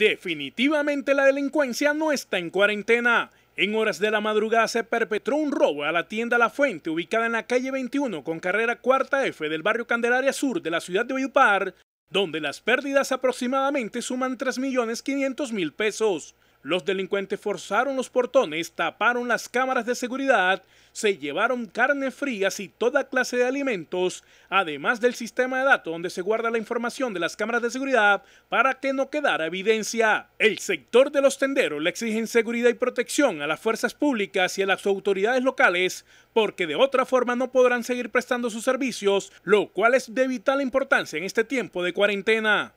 Definitivamente la delincuencia no está en cuarentena. En horas de la madrugada se perpetró un robo a la tienda La Fuente, ubicada en la calle 21 con carrera cuarta F del barrio Candelaria Sur de la ciudad de Oyupar, donde las pérdidas aproximadamente suman 3.500.000 pesos. Los delincuentes forzaron los portones, taparon las cámaras de seguridad, se llevaron carne frías y toda clase de alimentos, además del sistema de datos donde se guarda la información de las cámaras de seguridad para que no quedara evidencia. El sector de los tenderos le exigen seguridad y protección a las fuerzas públicas y a las autoridades locales porque de otra forma no podrán seguir prestando sus servicios, lo cual es de vital importancia en este tiempo de cuarentena.